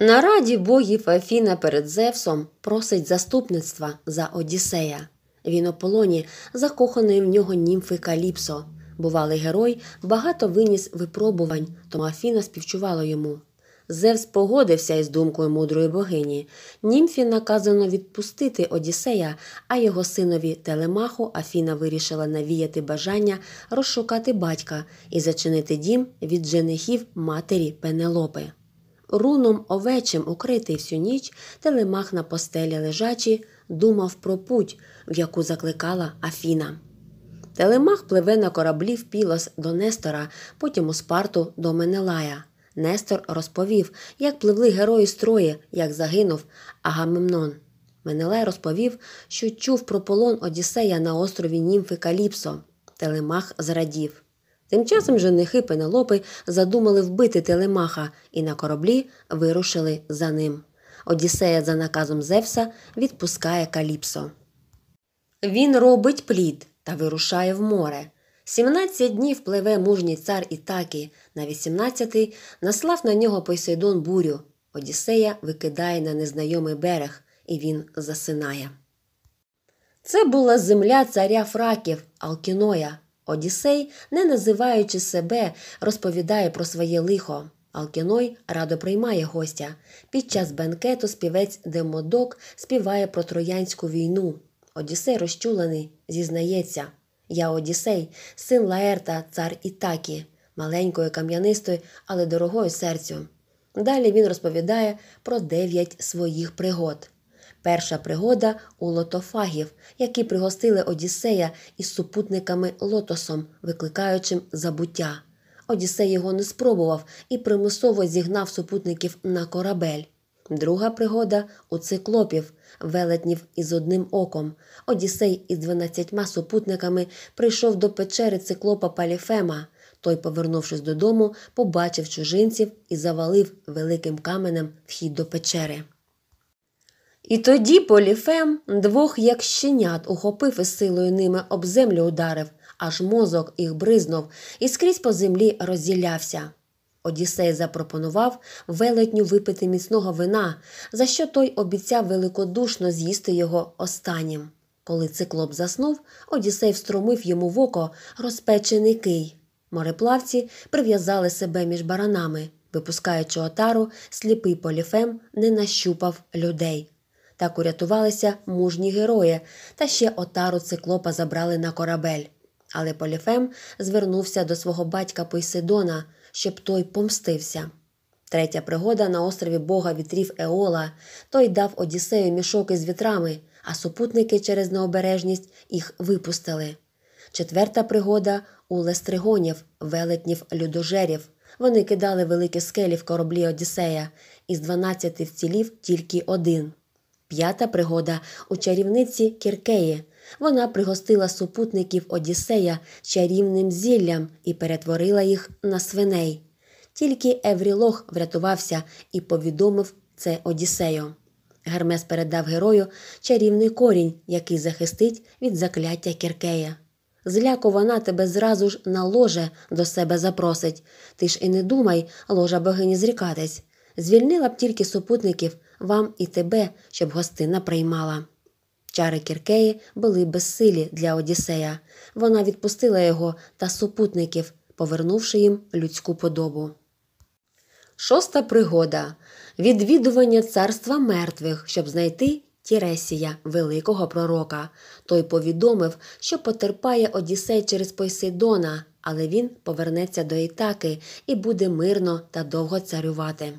На раді богів Афіна перед Зевсом просить заступництва за Одіссея. Він у полоні, закоханий в нього німфи Каліпсо. Бувалий герой багато виніс випробувань, тому Афіна співчувала йому. Зевс погодився із думкою мудрої богині. Німфі наказано відпустити Одіссея, а його синові Телемаху Афіна вирішила навіяти бажання розшукати батька і зачинити дім від женихів матері Пенелопи руном овечим укритий всю ніч, телемах на постелі лежачі, думав про путь, в яку закликала Афіна. Телемах пливе на кораблі в Пілос до Нестора, потім у Спарту до Менелая. Нестор розповів, як пливли герої строї, як загинув Агамемнон. Менелай розповів, що чув про полон Одіссея на острові Німфи Каліпсо. Телемах зрадів. Тим часом женихи Пенелопи задумали вбити Телемаха і на кораблі вирушили за ним. Одіссея за наказом Зевса відпускає Каліпсо. Він робить плід та вирушає в море. 17 днів пливе мужній цар Ітакі, на 18-й наслав на нього Посейдон бурю. Одіссея викидає на незнайомий берег, і він засинає. Це була земля царя фраків Алкіноя. Одіссей, не називаючи себе, розповідає про своє лихо. Алкіной радо приймає гостя. Під час бенкету співець Демодок співає про Троянську війну. Одіссей розчулений, зізнається. Я Одіссей, син Лаерта, цар Ітакі, маленькою кам'янистою, але дорогою серцю. Далі він розповідає про дев'ять своїх пригод перша пригода у лотофагів, які пригостили Одіссея із супутниками лотосом, викликаючим забуття. Одіссей його не спробував і примусово зігнав супутників на корабель. Друга пригода у циклопів, велетнів із одним оком. Одіссей із дванадцятьма супутниками прийшов до печери циклопа Паліфема. Той, повернувшись додому, побачив чужинців і завалив великим каменем вхід до печери. І тоді поліфем двох як щенят ухопив і силою ними об землю ударив, аж мозок їх бризнув і скрізь по землі розділявся. Одіссей запропонував велетню випити міцного вина, за що той обіцяв великодушно з'їсти його останнім. Коли циклоп заснув, Одіссей встромив йому в око розпечений кий. Мореплавці прив'язали себе між баранами, випускаючи отару, сліпий поліфем не нащупав людей. Так урятувалися мужні герої, та ще отару циклопа забрали на корабель. Але Поліфем звернувся до свого батька Пейсидона, щоб той помстився. Третя пригода на острові Бога вітрів Еола той дав Одіссею мішок із вітрами, а супутники через необережність їх випустили. Четверта пригода у лестригонів, велетнів людожерів. Вони кидали великі скелі в кораблі Одіссея, із дванадцяти вцілів тільки один. П'ята пригода у чарівниці Кіркеї. Вона пригостила супутників Одіссея чарівним зіллям і перетворила їх на свиней. Тільки Еврілох врятувався і повідомив це Одіссею. Гермес передав герою чарівний корінь, який захистить від закляття Кіркея. Зляко вона тебе зразу ж на ложе до себе запросить. Ти ж і не думай, ложа богині зрікатись. Звільнила б тільки супутників, вам і тебе, щоб гостина приймала. Чари Кіркеї були безсилі для Одіссея. Вона відпустила його та супутників, повернувши їм людську подобу. Шоста пригода відвідування царства мертвих, щоб знайти Тіресія, великого пророка. Той повідомив, що потерпає Одіссей через Посейдона, але він повернеться до Ітаки і буде мирно та довго царювати.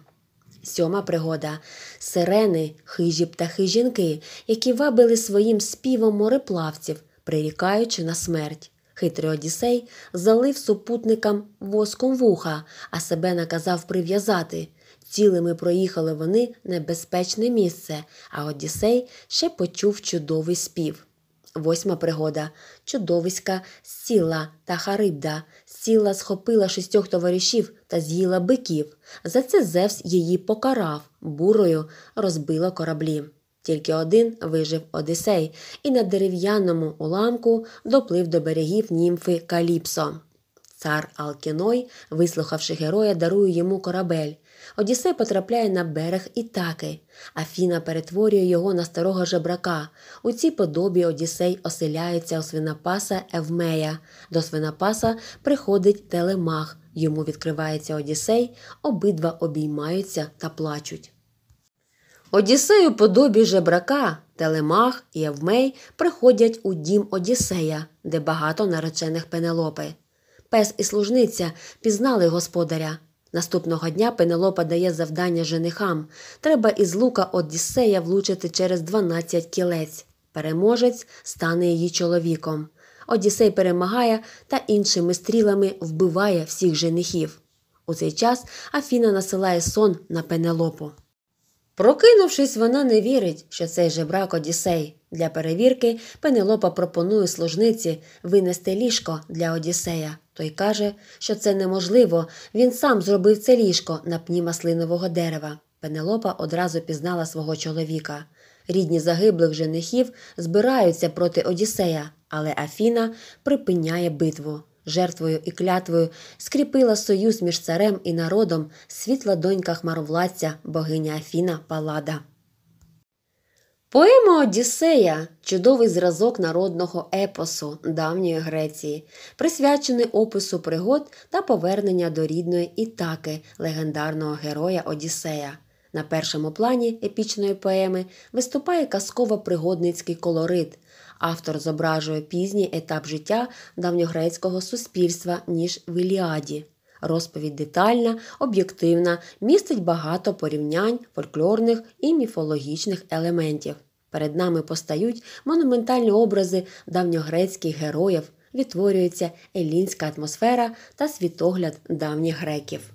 Сьома пригода сирени, хижі птахи жінки, які вабили своїм співом мореплавців, прирікаючи на смерть. Хитрий Одіссей залив супутникам воском вуха, а себе наказав прив'язати. Цілими проїхали вони небезпечне місце, а Одіссей ще почув чудовий спів. Восьма пригода. Чудовиська сіла та Харибда. Сіла схопила шістьох товаришів та з'їла биків. За це Зевс її покарав, бурою розбила кораблі. Тільки один вижив Одисей і на дерев'яному уламку доплив до берегів німфи Каліпсо. Цар Алкіной, вислухавши героя, дарує йому корабель. Одіссей потрапляє на берег Ітаки, Афіна перетворює його на старого жебрака. У цій подобі Одіссей оселяється у свинопаса Евмея. До свинопаса приходить телемах. Йому відкривається Одіссей, обидва обіймаються та плачуть. Одіссей у подобі жебрака, Телемах і Евмей приходять у дім Одіссея, де багато наречених пенелопи. Пес і служниця пізнали господаря. Наступного дня Пенелопа дає завдання женихам. Треба із лука Одіссея влучити через 12 кілець. Переможець стане її чоловіком. Одіссей перемагає та іншими стрілами вбиває всіх женихів. У цей час Афіна насилає сон на Пенелопу. Прокинувшись, вона не вірить, що цей же брак Одіссей. Для перевірки Пенелопа пропонує служниці винести ліжко для Одіссея. Той каже, що це неможливо, він сам зробив це ліжко на пні маслинового дерева. Пенелопа одразу пізнала свого чоловіка. Рідні загиблих женихів збираються проти Одіссея, але Афіна припиняє битву. Жертвою і клятвою скріпила союз між царем і народом світла донька хмаровладця, богиня Афіна Палада. Поема Одіссея чудовий зразок народного епосу давньої Греції, присвячений опису пригод та повернення до рідної ітаки легендарного героя Одіссея. На першому плані епічної поеми виступає казково-пригодницький колорит. Автор зображує пізній етап життя давньогрецького суспільства ніж в Іліаді. Розповідь детальна, об'єктивна, містить багато порівнянь, фольклорних і міфологічних елементів. Перед нами постають монументальні образи давньогрецьких героїв, відтворюється елінська атмосфера та світогляд давніх греків.